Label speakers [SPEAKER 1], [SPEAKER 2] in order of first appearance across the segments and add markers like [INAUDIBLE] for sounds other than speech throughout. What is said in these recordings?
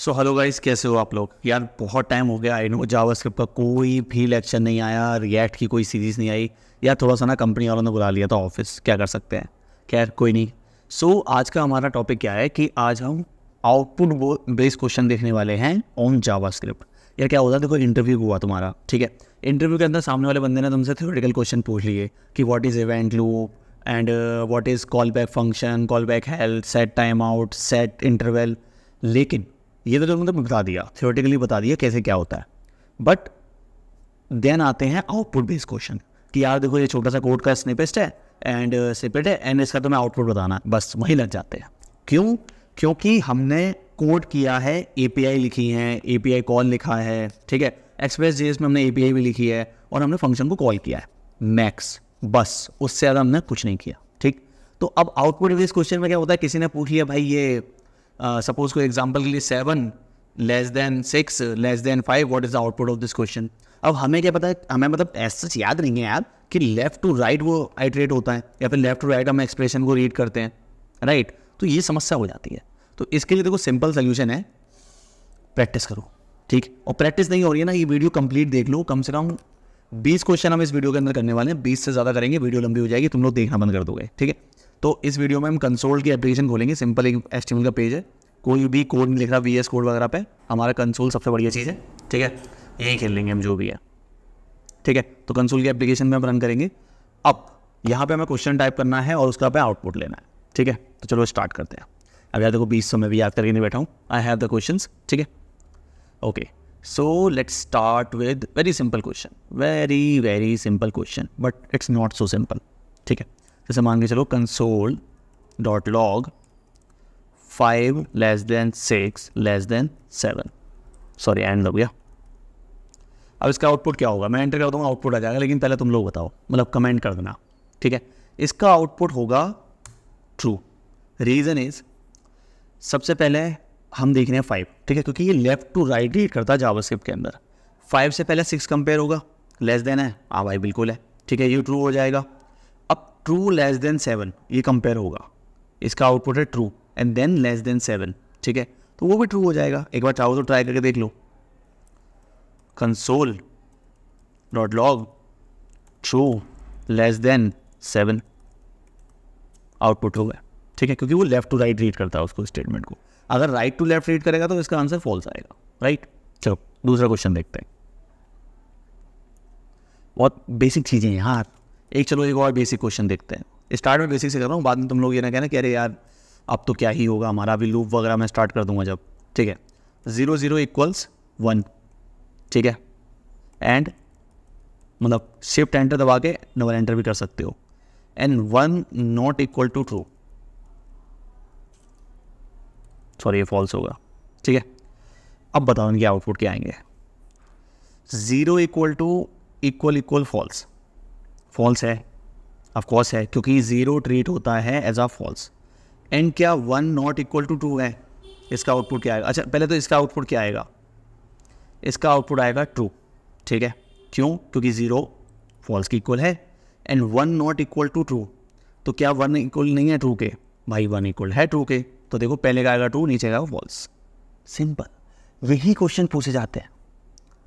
[SPEAKER 1] So hello guys कैसे हो आप लोग यार बहुत टाइम हो गया आई नो जावास्क्रिप्ट का कोई भी लेक्चर नहीं आया रिएक्ट की कोई सीरीज़ नहीं आई यार थोड़ा सा ना कंपनी वालों ने बुला लिया था ऑफिस क्या कर सकते हैं खैर कोई नहीं सो so, आज का हमारा टॉपिक क्या है कि आज हम आउटपुट बेस्ड क्वेश्चन देखने वाले हैं ऑन जावास्क्रिप्ट यार क्या होता है देखो इंटरव्यू हुआ तुम्हारा ठीक है इंटरव्यू के अंदर सामने वाले बंदे ने तुमसे थ्योरेटिकल क्वेश्चन पूछ लिए कि what is event loop and what is callback function callback health set time set सेट इंटरवल लेकिन ये तो तुमने बता दिया थियोरेटिकली बता दिया कैसे क्या होता है बट देन आते हैं आउटपुट बेस्ड क्वेश्चन कि यार देखो ये छोटा सा कोड का स्निपेस्ट है एंड सिपेट uh, है एंड इसका तुम्हें तो आउटपुट बताना है बस वहीं लग जाते हैं क्यों क्योंकि हमने कोड किया है ए लिखी है ए कॉल लिखा है ठीक है एक्सप्रेस जेस में हमने ए भी लिखी है और हमने फंक्शन को कॉल किया है मैक्स बस उससे ज़्यादा हमने कुछ नहीं किया ठीक तो अब आउटपुट बेस्ड क्वेश्चन में क्या होता है किसी ने पूछ लिया भाई ये सपोज uh, कोई एग्जाम्पल के लिए seven less than six less than five what is the output of this question अब हमें क्या पता है हमें मतलब ऐसा याद नहीं है यार कि लेफ़्ट टू राइट वो आइट्रेट होता है या फिर लेफ़्ट टू राइट हम एक्सप्रेशन को रीड करते हैं राइट right? तो ये समस्या हो जाती है तो इसके लिए देखो सिंपल सोल्यूशन है प्रैक्टिस करो ठीक और प्रैक्टिस नहीं हो रही है ना ये वीडियो कंप्लीट देख लो कम से कम बीस क्वेश्चन हम इस वीडियो के अंदर करने वाले हैं बीस से ज़्यादा करेंगे वीडियो लंबी हो जाएगी तुम लोग देखना बंद कर दोगे ठीक है तो इस वीडियो में हम कंसोल की एप्लीकेशन खोलेंगे सिंपल एक एस का पेज है कोई भी कोड नहीं लिख रहा वी कोड वगैरह पे हमारा कंसोल सबसे बढ़िया चीज़ है ठीक है यही खेल लेंगे हम जो भी है ठीक है तो कंसोल की एप्लीकेशन में हम रन करेंगे अब यहाँ पे हमें क्वेश्चन टाइप करना है और उसका पे आउटपुट लेना है ठीक है तो चलो स्टार्ट करते हैं अब याद देखो बीस सौ में भी याद करके नहीं बैठा हूँ आई हैव द क्वेश्चन ठीक है okay so let's start with very simple question very very simple question but it's not so simple ठीक है जैसे मान के चलो console dot log five less than six less than seven sorry and हो गया अब इसका आउटपुट क्या होगा मैं एंटर कर दूंगा आउटपुट आ जाएगा लेकिन पहले तुम लोग बताओ मतलब कमेंट कर देना ठीक है इसका आउटपुट होगा ट्रू रीज़न इज़ सबसे पहले हम देख रहे हैं फाइव ठीक है क्योंकि ये लेफ्ट टू राइट ही करता है जावास्क्रिप्ट के अंदर फाइव से पहले सिक्स कंपेयर होगा लेस देन है हाँ भाई बिल्कुल है ठीक है ये ट्रू हो जाएगा ट्रू लेस देन सेवन ये कंपेयर होगा इसका आउटपुट है true and then less than seven ठीक है तो वो भी ट्रू हो जाएगा एक बार चाहो तो ट्राई करके देख लो console dot log true less than seven output हो गया ठीक है क्योंकि वो लेफ्ट टू राइट रीड करता है उसको स्टेटमेंट को अगर राइट टू लेफ्ट रीड करेगा तो इसका आंसर फॉल्स आएगा राइट चलो दूसरा क्वेश्चन देखते हैं बहुत बेसिक चीज़ें हैं यार एक चलो एक और बेसिक क्वेश्चन देखते हैं स्टार्ट में बेसिक से कर रहा हूँ बाद में तुम लोग ये ना कहना कि अरे यार अब तो क्या ही होगा हमारा अभी लूप वगैरह मैं स्टार्ट कर दूंगा जब ठीक है ज़ीरो ज़ीरो इक्वल्स वन ठीक है एंड मतलब शिफ्ट एंटर दबा के नंबर एंटर भी कर सकते हो and one not equal to true sorry ये फॉल्स होगा ठीक है अब बताओ इनके आउटपुट क्या आएंगे zero equal to equal equal false false है ऑफकोर्स है क्योंकि ज़ीरो ट्रीट होता है एज आ फॉल्स एंड क्या one not equal to two है इसका आउटपुट क्या आएगा अच्छा पहले तो इसका आउटपुट क्या आएगा इसका आउटपुट आएगा ट्रू ठीक है क्यों क्योंकि ज़ीरो फॉल्स की इक्वल है and one not equal to true तो क्या वन इक्वल नहीं है ट्रू के भाई वन इक्वल है ट्रू के तो देखो पहले का आएगा ट्रू नीचे का फॉल्स सिंपल वही क्वेश्चन पूछे जाते हैं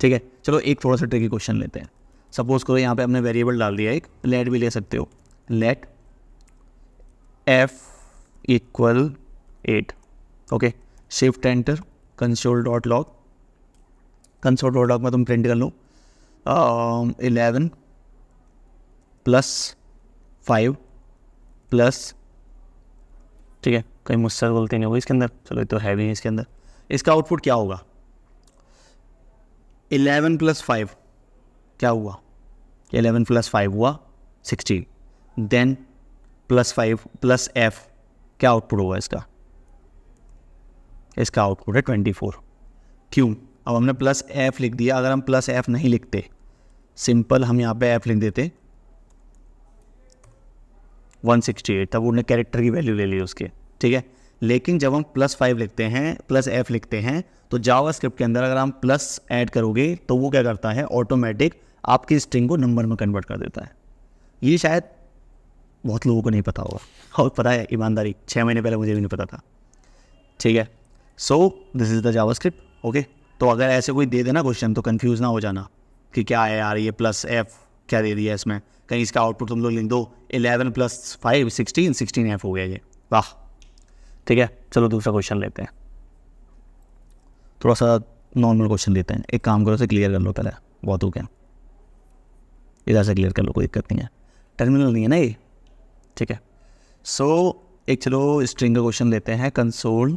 [SPEAKER 1] ठीक है चलो एक थोड़ा सा ट्रिकी क्वेश्चन लेते हैं सपोज़ करो यहाँ पे हमने वेरिएबल डाल दिया एक लेट भी ले सकते हो let F equal eight okay shift enter console dot log console dot log में तुम प्रिंट कर लो इलेवन प्लस फाइव प्लस ठीक है कहीं मुझसे बोलते नहीं होगी इसके अंदर चलो ये तो है भी इसके अंदर इसका आउटपुट क्या होगा इलेवन प्लस फाइव क्या हुआ एलेवन प्लस फाइव हुआ sixteen then plus five plus F क्या आउटपुट होगा इसका इसका आउटपुट है ट्वेंटी फोर क्यों अब हमने प्लस एफ लिख दिया अगर हम प्लस एफ नहीं लिखते सिंपल हम यहाँ पे एफ लिख देते 168 तब उन्होंने कैरेक्टर की वैल्यू ले ली उसके ठीक है लेकिन जब हम प्लस फाइव लिखते हैं प्लस एफ लिखते हैं तो जावा स्क्रिप्ट के अंदर अगर हम प्लस ऐड करोगे तो वो क्या करता है ऑटोमेटिक आपकी स्ट्रिंग को नंबर में कन्वर्ट कर देता है ये शायद बहुत लोगों को नहीं पता होगा और पता है ईमानदारी छः महीने पहले मुझे भी नहीं पता था ठीक है so this is the JavaScript okay तो अगर ऐसे कोई दे देना क्वेश्चन तो कन्फ्यूज़ ना हो जाना कि क्या है यार ये प्लस एफ क्या दे दिया इसमें कहीं इसका आउटपुट तुम लोग लिख दो eleven plus five sixteen sixteen F हो गया ये वाह ठीक है चलो दूसरा क्वेश्चन लेते हैं थोड़ा सा नॉर्मल क्वेश्चन देते हैं एक काम करो से क्लियर कर लो पहले बहुत हो गया इधर से क्लियर कर लो कोई दिक्कत नहीं है टर्मिनल नहीं है ना ये ठीक है सो so, एक चलो स्ट्रिंग का क्वेश्चन लेते हैं कंसोल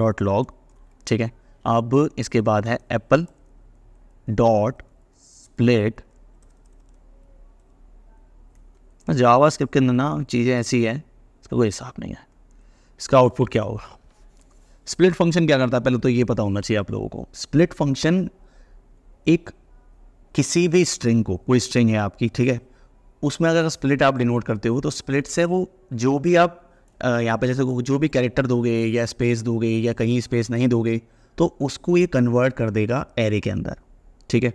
[SPEAKER 1] डॉट लॉग ठीक है अब इसके बाद है apple dot split JavaScript के अंदर ना चीज़ें ऐसी हैं इसका कोई हिसाब नहीं है इसका आउटपुट क्या होगा स्प्लिट फंक्शन क्या करता है पहले तो ये पता होना चाहिए आप लोगों को स्प्लिट फंक्शन एक किसी भी स्ट्रिंग को कोई स्ट्रिंग है आपकी ठीक है उसमें अगर स्प्लिट आप डिनोट करते हो तो स्प्लिट से वो जो भी आप यहाँ पे जैसे जो भी कैरेक्टर दोगे या स्पेस दोगे या कहीं स्पेस नहीं दोगे तो उसको ये कन्वर्ट कर देगा एरे के अंदर ठीक है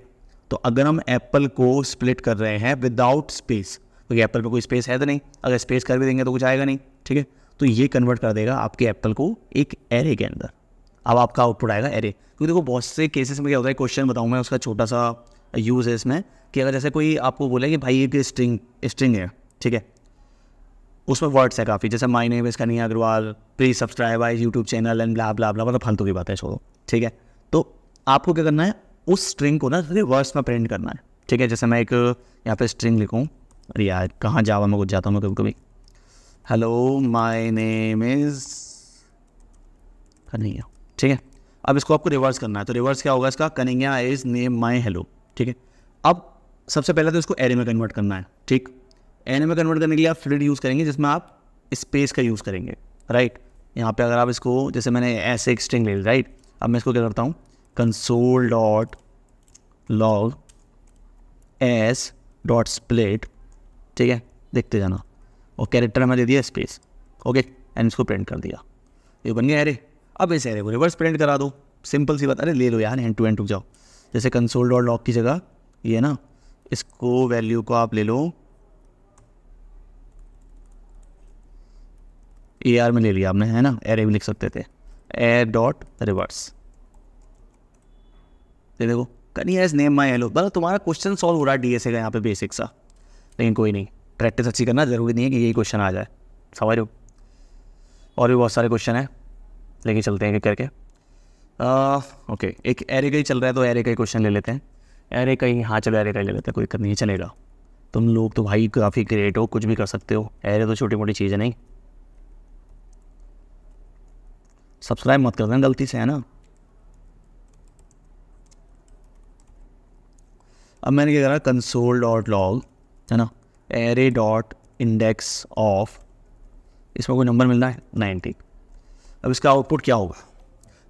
[SPEAKER 1] तो अगर हम एप्पल को स्प्लिट कर रहे हैं विदाउट स्पेस क्योंकि एप्पल पर कोई स्पेस है तो नहीं अगर स्पेस कर भी देंगे तो कुछ आएगा नहीं ठीक है तो ये कन्वर्ट कर देगा आपके एप्पल को एक एरे के अंदर अब आपका आउटपुट आएगा एरे क्योंकि देखो बहुत से केसेस में क्या होता है क्वेश्चन बताऊँ मैं उसका छोटा सा यूज़ है इसमें कि अगर जैसे कोई आपको बोले कि भाई एक स्ट्रिंग स्ट्रिंग है ठीक है उसमें वर्ड्स है काफ़ी जैसे माई name is Kanhaiya Agarwal please subscribe I YouTube channel and blah blah blah मतलब फालतू की बात है छोड़ो ठीक है तो आपको क्या करना है उस स्ट्रिंग को ना वर्ड्स में प्रिंट करना है ठीक है जैसे मैं एक यहाँ पे स्ट्रिंग लिखूँ अरे यार कहाँ जावा मैं कुछ जाता हूँ मैं कभी कभी hello my name is Kanhaiya ठीक है अब इसको आपको रिवर्स करना है तो रिवर्स क्या होगा इसका Kanhaiya is name my hello ठीक है अब सबसे पहले तो इसको एरे में कन्वर्ट करना है ठीक एरे में कन्वर्ट करने के लिए आप फ्लिड यूज़ करेंगे जिसमें आप स्पेस का यूज़ करेंगे राइट यहाँ पे अगर आप इसको जैसे मैंने ऐसे एक स्ट्रिंग ले ली राइट अब मैं इसको क्या करता हूँ console dot log S dot split ठीक है देखते जाना और कैरेक्टर हमें दे दिया स्पेस ओके एंड इसको प्रिंट कर दिया ये बन गया एरे अब इस एरे को रिवर्स प्रिंट करा दो सिंपल सी बात अरे ले लो यार हैंड टू हैंड टू जाओ जैसे कंसोल डॉट लॉक की जगह ये है ना इसको वैल्यू को आप ले लो ए आर में ले लिया आपने है ना एरे भी लिख सकते थे ए डॉट रिवर्स ये देखो कनी एज नेम माई एलो बल तुम्हारा क्वेश्चन सॉल्व हो रहा है डी एस ए का यहाँ पे बेसिक सा लेकिन कोई नहीं प्रैक्टिस अच्छी करना ज़रूरी नहीं है कि यही क्वेश्चन आ जाए समझ और भी बहुत सारे क्वेश्चन हैं लेकिन चलते हैं करके ओके एक एरे का ही चल रहा है तो एरे का ही क्वेश्चन ले लेते हैं एरे का ही हाँ चलो एरे का ही ले लेते हैं कोई दिक्कत नहीं चलेगा तुम लोग तो भाई काफ़ी ग्रेट हो कुछ भी कर सकते हो एरे तो छोटी मोटी चीज़ है नहीं सब्सक्राइब मत कर देना गलती से है ना अब मैंने क्या करा कंसोल डॉट लॉग है ना एरे डॉट इंडेक्स ऑफ इसमें कोई नंबर मिलना है नाइन्टी अब इसका आउटपुट क्या होगा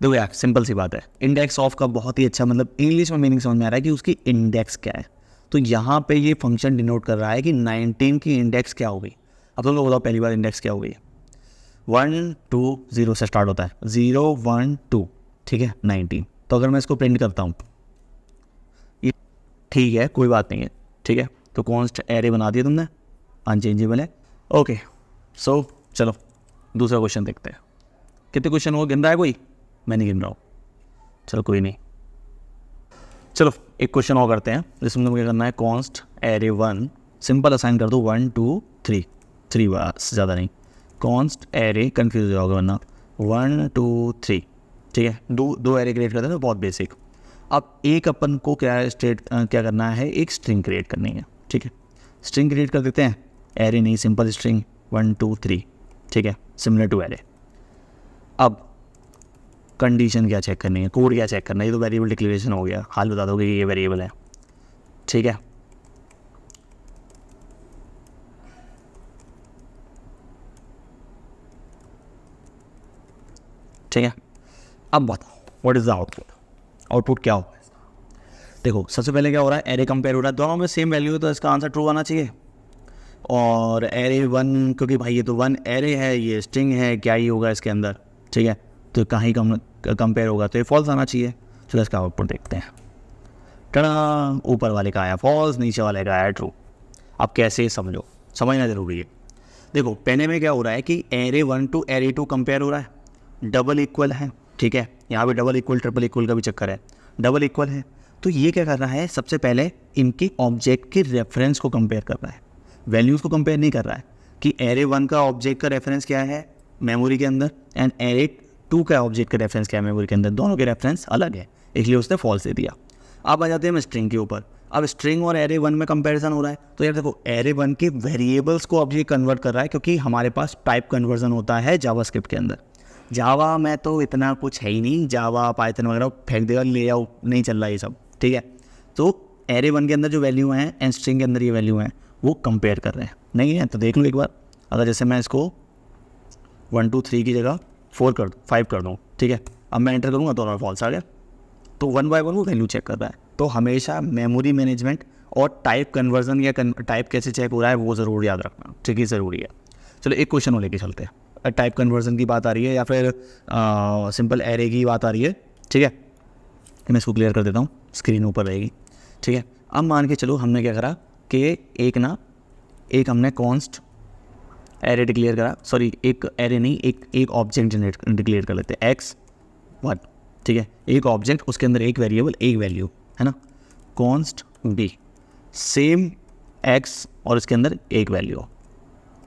[SPEAKER 1] देखो यार सिंपल सी बात है इंडेक्स ऑफ का बहुत ही अच्छा मतलब इंग्लिश में मीनिंग समझ में आ रहा है कि उसकी इंडेक्स क्या है तो यहाँ पे ये फंक्शन डिनोट कर रहा है कि 19 की इंडेक्स क्या हो गई अब तुम लोग बताओ पहली बार इंडेक्स क्या हो गई वन टू ज़ीरो से स्टार्ट होता है ज़ीरो वन टू ठीक है नाइनटीन तो अगर मैं इसको प्रिंट करता हूँ ये ठीक है कोई बात नहीं है ठीक है तो कॉन्स्ट एरे बना दिया तुमने अनचेंजेबल है ओके सो चलो दूसरा क्वेश्चन देखते हैं कितने क्वेश्चन हो गिन रहा है कोई मैं नहीं गिन रहा हूँ चलो कोई नहीं चलो एक क्वेश्चन और करते हैं जिसमें मुझे करना है const array one simple assign कर दो वन टू थ्री थ्री बार ज़्यादा नहीं कॉन्स्ट एरे कन्फ्यूज हो जाओगे वरना वन टू थ्री ठीक है दो दो एरे क्रिएट करते हैं तो बहुत बेसिक अब एक अपन को क्या स्टेट क्या करना है एक स्ट्रिंग क्रिएट करनी है ठीक है स्ट्रिंग क्रिएट कर देते हैं एरे नहीं simple string one two three ठीक है सिमिलर टू एरे अब कंडीशन क्या चेक करनी है कोड क्या चेक करना है ये तो वेरिएबल डिक्लेरेशन हो गया हाल बता दो कि ये वेरिएबल है ठीक है ठीक है अब बताओ what is the output output क्या होगा देखो सबसे पहले क्या हो रहा है एरे कंपेयर हो रहा है दोनों में सेम वैल्यू है तो इसका आंसर ट्रू आना चाहिए और एरे वन क्योंकि भाई ये तो वन एरे है ये स्ट्रिंग है क्या ही होगा इसके अंदर ठीक है तो कहीं कम कंपेयर होगा तो ये फॉल्स आना चाहिए चलो इसका आउटपुट देखते हैं टड़ा ऊपर वाले का आया फॉल्स नीचे वाले का आया ट्रू अब कैसे समझो समझना ज़रूरी है देखो पहले में क्या हो रहा है कि array one two array two compare हो रहा है डबल इक्वल है ठीक है यहाँ भी डबल इक्वल ट्रिपल इक्वल का भी चक्कर है डबल इक्वल है तो ये क्या कर रहा है सबसे पहले इनके ऑब्जेक्ट के रेफरेंस को कंपेयर कर रहा है वैल्यूज़ को कंपेयर नहीं कर रहा है कि एरे वन का ऑब्जेक्ट का रेफरेंस क्या है मेमोरी के अंदर एंड एरे टू का ऑब्जेक्ट का रेफरेंस क्या है मेमोरी के अंदर दोनों के रेफरेंस अलग है इसलिए उसने फॉल्स दे दिया अब आ जाते हैं हम स्ट्रिंग के ऊपर अब स्ट्रिंग और एरे वन में कंपैरिजन हो रहा है तो यार देखो एरे वन के वेरिएबल्स को अब ये कन्वर्ट कर रहा है क्योंकि हमारे पास टाइप कन्वर्जन होता है जावास्क्रिप्ट के अंदर जावा में तो इतना कुछ है ही नहीं जावा पाइथन वगैरह फेंक देगा ले आओ नहीं चल रहा ये सब ठीक है तो एरे वन के अंदर जो वैल्यू हैं एंड स्ट्रिंग के अंदर ये वैल्यू हैं वो कंपेयर कर रहे हैं नहीं है तो देख लो एक बार अगर जैसे मैं इसको वन टू थ्री की जगह फोर कर फाइव कर दूँ ठीक है अब मैं एंटर करूँगा दोनों फॉल्स आ गया तो वन बाय वन वो वैल्यू चेक कर रहा है तो हमेशा मेमोरी मैनेजमेंट और टाइप कन्वर्जन या टाइप कैसे चेक हो रहा है वो ज़रूर याद रखना ठीक है ज़रूरी है चलो एक क्वेश्चन वो लेके चलते हैं टाइप कन्वर्जन की बात आ रही है या फिर सिंपल एरे की बात आ रही है ठीक है तो मैं इसको क्लियर कर देता हूँ स्क्रीन ऊपर रहेगी ठीक है अब मान के चलो हमने क्या करा कि एक ना एक हमने कॉन्स्ट एरे डिक्लेयर करा सॉरी एक एरे नहीं एक एक ऑब्जेक्ट जनरेट डिक्लेयर कर लेते हैं एक्स वन ठीक है एक ऑब्जेक्ट उसके अंदर एक वेरिएबल एक वैल्यू है ना कॉन्स्ट बी सेम एक्स और इसके अंदर एक वैल्यू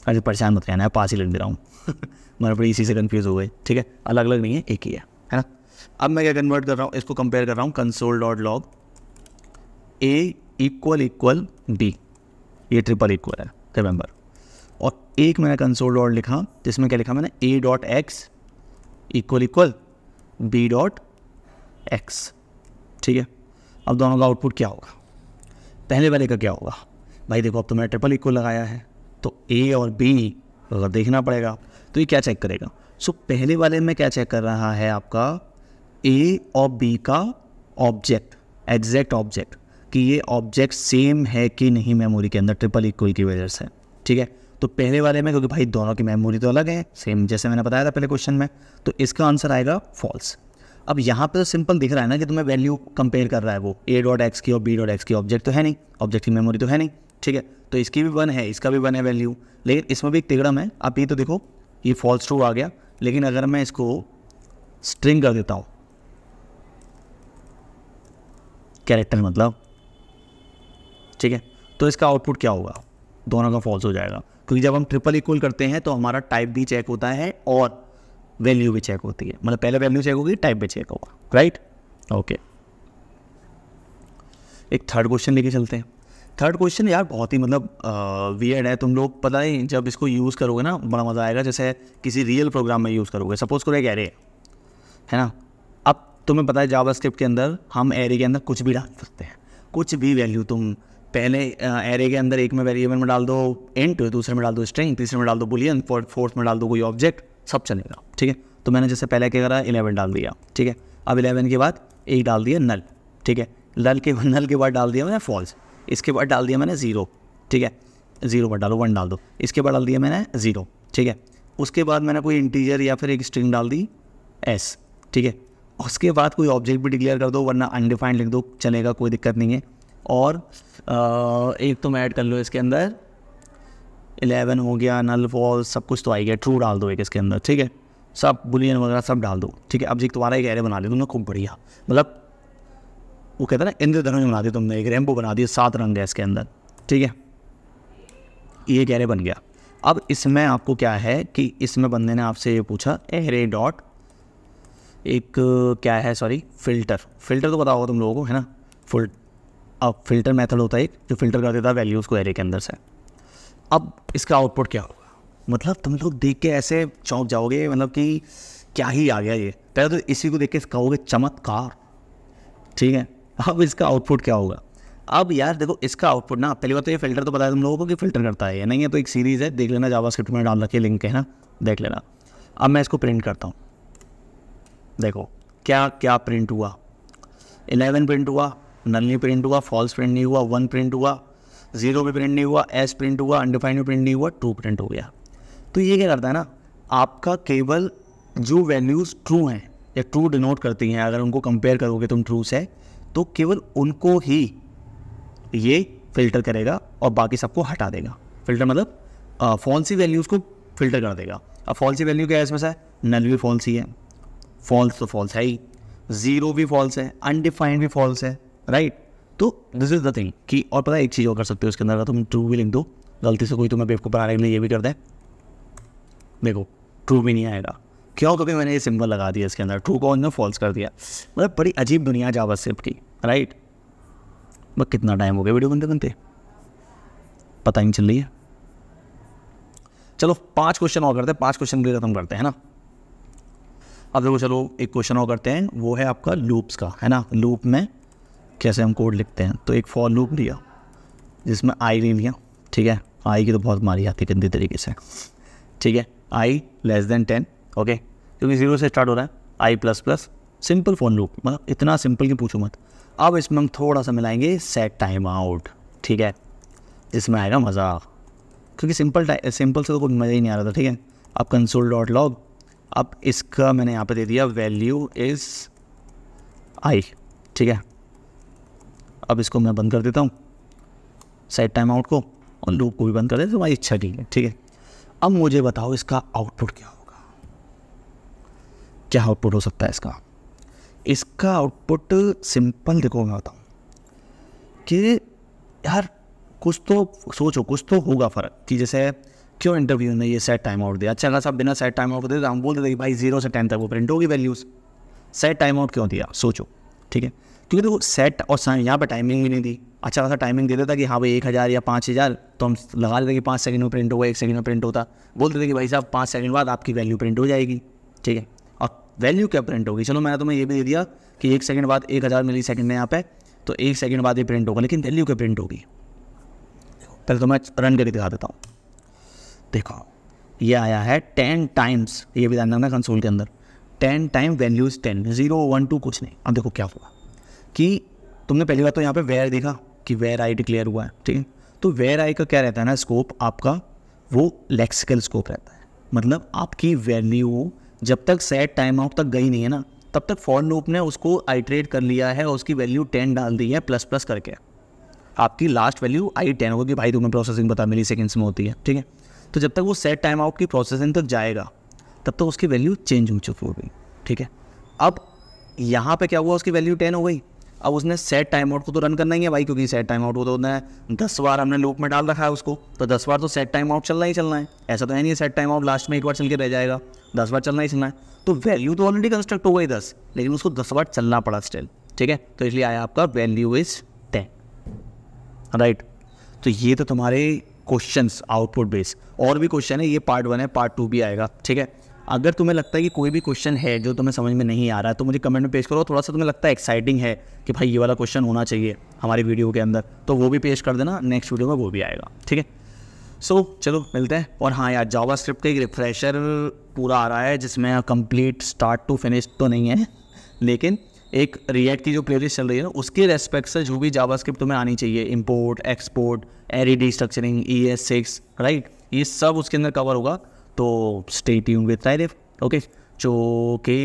[SPEAKER 1] अरे परेशान मत रहना है पास ही लग दे रहा हूँ [LAUGHS] मेरे बड़ी इसी से कन्फ्यूज़ हो गए ठीक है अलग अलग नहीं है एक ही है है ना अब मैं क्या कन्वर्ट कर रहा हूँ इसको कंपेयर कर रहा हूँ console dot log A equal equal D ये ट्रिपल इक्वल है रिमेंबर और एक मैंने कंसोल डॉट लिखा जिसमें क्या लिखा मैंने A dot X equal equal B dot X ठीक है अब दोनों का आउटपुट क्या होगा पहले वाले का क्या होगा भाई देखो अब तो मैंने ट्रिपल इक्वल लगाया है तो ए और बी अगर देखना पड़ेगा तो ये क्या चेक करेगा सो so, पहले वाले में क्या चेक कर रहा है आपका ए और बी का ऑब्जेक्ट एग्जैक्ट ऑब्जेक्ट कि ये ऑब्जेक्ट सेम है कि नहीं मेमोरी के अंदर ट्रिपल इक्वल की वजह से ठीक है तो पहले वाले में क्योंकि भाई दोनों की मेमोरी तो अलग है सेम जैसे मैंने बताया था पहले क्वेश्चन में तो इसका आंसर आएगा फॉल्स अब यहाँ पे तो सिंपल दिख रहा है ना कि तुम्हें वैल्यू कंपेयर कर रहा है वो ए डॉट एक्स की और बी डॉट एक्स की ऑब्जेक्ट तो है नहीं ऑब्जेक्ट की मेमोरी तो है नहीं ठीक है तो इसकी भी वन है इसका भी वन है वैल्यू लेकिन इसमें भी एक तिगड़म है आप ये तो देखो ये फॉल्स ट्रू आ गया लेकिन अगर मैं इसको स्ट्रिंग कर देता हूँ कैरेक्टर मतलब ठीक है तो इसका आउटपुट क्या होगा दोनों का फॉल्स हो जाएगा क्योंकि जब हम ट्रिपल इक्वल करते हैं तो हमारा टाइप भी चेक होता है और वैल्यू भी चेक होती है मतलब पहले वैल्यू चेक होगी टाइप भी चेक होगा राइट ओके एक थर्ड क्वेश्चन लेके चलते हैं थर्ड क्वेश्चन यार बहुत ही मतलब वियर्ड है तुम लोग पता ही जब इसको यूज़ करोगे ना बड़ा मज़ा आएगा जैसे किसी रियल प्रोग्राम में यूज़ करोगे सपोज करो एक एरे है, है ना अब तुम्हें पता है जावा के अंदर हम एरे के अंदर कुछ भी डाल सकते हैं कुछ भी वैल्यू तुम पहले एरे के अंदर एक में वेरिएबल में डाल दो इंट दूसरे में डाल दो स्ट्रिंग तीसरे में डाल दो बुलियन फोर्थ में डाल दो कोई ऑब्जेक्ट सब चलेगा ठीक है तो मैंने जैसे पहले क्या करा इलेवन डाल दिया ठीक है अब इलेवन के बाद एक डाल दिया नल ठीक है नल के नल [LAUGHS] के बाद डाल दिया मैंने फॉल्स इसके बाद डाल दिया मैंने ज़ीरो ठीक है ज़ीरो पर डालो वन डाल दो इसके बाद डाल दिया मैंने ज़ीरो ठीक है उसके बाद मैंने कोई इंटीजर या फिर एक स्ट्रिंग डाल दी एस ठीक है उसके बाद कोई ऑब्जेक्ट भी डिक्लेयर कर दो वरना अनडिफाइंड लिख दो चलेगा कोई दिक्कत नहीं है और एक तुम तो ऐड कर लो इसके अंदर एलेवन हो गया नल फॉल सब कुछ तो आ गया ट्रू डाल दो एक इसके अंदर ठीक है सब बुलियन वगैरह सब डाल दो ठीक है अब जी तुम्हारा एक एरे बना लिया तुमने खूब बढ़िया मतलब वो कहते हैं ना इंद्रधनुष बना दिया तुमने एक रेम्बो बना दिया सात रंग है इसके अंदर ठीक है ये एक एरे बन गया अब इसमें आपको क्या है कि इसमें बंदे ने आपसे ये पूछा एरे डॉट एक क्या है सॉरी फिल्टर फिल्टर तो बताओ तुम लोगों को है ना फुल अब फिल्टर मेथड होता है एक जो फिल्टर कर देता है वैल्यूज़ को एरे के अंदर से अब इसका आउटपुट क्या होगा मतलब तुम लोग देख के ऐसे चौंक जाओगे मतलब कि क्या ही आ गया ये पहले तो इसी को देख के कहोगे चमत्कार ठीक है अब इसका आउटपुट क्या होगा अब यार देखो इसका आउटपुट ना पहली बात तो ये फिल्टर तो बताया तुम लोगों को कि फिल्टर करता है या नहीं है तो एक सीरीज़ है देख लेना जावा स्क्रिप्ट में डाल रखी लिंक है ना देख लेना अब मैं इसको प्रिंट करता हूँ देखो क्या क्या प्रिंट हुआ 11 प्रिंट हुआ नलनी प्रिंट हुआ फॉल्स प्रिंट नहीं हुआ वन प्रिंट हुआ जीरो भी प्रिंट नहीं हुआ एस प्रिंट हुआ अनडिफाइंड प्रिंट नहीं हुआ ट्रू प्रिंट हो गया तो ये क्या करता है ना आपका केवल जो वैल्यूज़ ट्रू हैं या ट्रू डिनोट करती हैं अगर उनको कंपेयर करोगे तुम ट्रू से तो केवल उनको ही ये फ़िल्टर करेगा और बाकी सबको हटा देगा फ़िल्टर मतलब फॉल्सी वैल्यूज़ को फ़िल्टर कर देगा अब फॉल्सी वैल्यू क्या है इसमें से नल भी फॉल्स ही है फॉल्स तो फॉल्स है ही ज़ीरो भी फॉल्स है अनडिफाइंड भी फॉल्स है राइट तो दिस इज द थिंग कि और पता है एक चीज़ और कर सकते हो उसके अंदर तुम ट्रू भी लिख दो गलती से कोई तुम्हें बेवकूफ़ बनाने के लिए ये भी कर दे देखो ट्रू भी नहीं आएगा क्यों कभी मैंने ये सिंबल लगा दिया इसके अंदर ट्रू को उन्होंने फॉल्स कर दिया मतलब बड़ी अजीब दुनिया जावा सिर्फ की राइट बस कितना टाइम हो गया वीडियो बनते बनते पता ही नहीं चल रही है चलो पांच क्वेश्चन और करते हैं पांच क्वेश्चन के लिए खत्म करते हैं ना अब देखो चलो एक क्वेश्चन और करते हैं वो है आपका लूप्स का है ना लूप में कैसे हम कोड लिखते हैं तो एक फॉर लूप लिया जिसमें आई ले लिया ठीक है आई की तो बहुत मारी आती है गंदी तरीके से ठीक है i less than ten okay क्योंकि जीरो से स्टार्ट हो रहा है i plus plus simple for loop मतलब इतना सिंपल कि पूछो मत अब इसमें हम थोड़ा सा मिलाएंगे सेट टाइम आउट ठीक है इसमें आएगा मज़ा क्योंकि सिंपल सिंपल से तो कोई मज़ा ही नहीं आ रहा था ठीक है अब कंसोल डॉट लॉग अब इसका मैंने यहाँ पे दे दिया वैल्यू इज़ आई ठीक है अब इसको मैं बंद कर देता हूँ सेट टाइम आउट को और लूप को भी बंद कर देते तुम्हारी तो इच्छा ठीक है ठीक है अब मुझे बताओ इसका आउटपुट क्या होगा क्या आउटपुट हो सकता है इसका इसका आउटपुट सिंपल देखो मैं बताऊँ कि यार कुछ तो सोचो कुछ तो होगा फ़र्क कि जैसे क्यों इंटरव्यू ने ये सेट टाइम आउट दिया अच्छा अगर साहब बिना सेट टाइम आउट देते तो हम बोल देते भाई जीरो से टेन तक वो प्रिंट होगी वैल्यूज़ सेट टाइम आउट क्यों दिया सोचो ठीक है क्योंकि देखो सेट और यहाँ पर टाइमिंग भी नहीं थी अच्छा खासा टाइमिंग दे देता कि हाँ भाई एक हज़ार या पाँच हज़ार तो हम लगा लेते कि पाँच सेकंड में प्रिंट होगा एक सेकंड में प्रिंट होता बोलते थे कि भाई साहब पाँच सेकंड बाद आपकी वैल्यू प्रिंट हो जाएगी ठीक है और वैल्यू क्या प्रिंट होगी चलो मैंने तुम्हें ये भी दे दिया कि एक सेकंड बाद एक हज़ार मिली सेकंड में यहाँ पे तो एक सेकंड बाद ये प्रिंट होगा लेकिन वैल्यू क्या प्रिंट होगी पहले तो मैं रन करके दिखा देता हूँ देखो ये आया है टेन टाइम्स ये भी जानना कंसोल के अंदर ten time values ten zero one two कुछ नहीं अब देखो क्या होगा कि तुमने पहली बार तो यहाँ पे वेयर देखा कि वेयर आई डिक्लेयर हुआ है ठीक है तो वेयर आई का क्या रहता है ना स्कोप आपका वो लेक्सिकल स्कोप रहता है मतलब आपकी वैल्यू जब तक सेट टाइम आउट तक गई नहीं है ना तब तक फॉर लूप ने उसको आइट्रेट कर लिया है और उसकी वैल्यू टेन डाल दी है प्लस प्लस करके आपकी लास्ट वैल्यू आई टेन होगी भाई तुम्हें प्रोसेसिंग बता मिली सेकेंड्स में होती है ठीक है तो जब तक वो सेट टाइम आउट की प्रोसेसिंग तक जाएगा तब तक उसकी वैल्यू चेंज हो चुकी होगी ठीक है अब यहाँ पे क्या हुआ उसकी वैल्यू टेन हो गई अब उसने सेट टाइम आउट को तो रन करना ही है भाई क्योंकि सेट टाइम आउट को तो दस बार हमने लूप में डाल रखा है उसको तो दस बार तो सेट टाइम आउट चलना ही चलना है ऐसा तो है नहीं सेट टाइम आउट लास्ट में एक बार चल के रह जाएगा दस बार चलना ही चलना है तो वैल्यू तो ऑलरेडी कंस्ट्रक्ट हो गई दस लेकिन उसको दस बार चलना पड़ा स्टिल ठीक है तो इसलिए आया आपका वैल्यू इज टेन राइट तो ये तो तुम्हारे क्वेश्चंस आउटपुट बेस और भी क्वेश्चन है ये पार्ट वन है पार्ट टू भी आएगा ठीक है अगर तुम्हें लगता है कि कोई भी क्वेश्चन है जो तुम्हें समझ में नहीं आ रहा है तो मुझे कमेंट में पेश करो थोड़ा सा तुम्हें लगता है एक्साइटिंग है कि भाई ये वाला क्वेश्चन होना चाहिए हमारी वीडियो के अंदर तो वो भी पेश कर देना नेक्स्ट वीडियो में वो भी आएगा ठीक है सो so, चलो मिलते हैं और हाँ यार जावा स्क्रिप्ट का एक रिफ्रेशर पूरा आ रहा है जिसमें कंप्लीट स्टार्ट टू फिनिश तो नहीं है लेकिन एक रिएक्ट की जो प्लेलिस्ट चल रही है ना उसके रेस्पेक्ट से जो भी जावा स्क्रिप्ट तुम्हें आनी चाहिए import export array destructuring E S six right ये सब उसके अंदर कवर होगा तो स्टे ट्यून विद तारिफ ओके जो के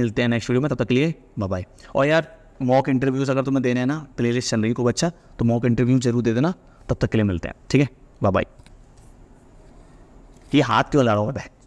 [SPEAKER 1] मिलते हैं नेक्स्ट वीडियो में तब तक लिए बाय और यार मॉक इंटरव्यूज़ अगर तुम्हें देने हैं ना प्ले लिस्ट चल रही खूब अच्छा तो मॉक इंटरव्यू जरूर दे देना तब तक के लिए मिलते हैं ठीक है बाय बाय ये हाथ क्यों ला रहा होता है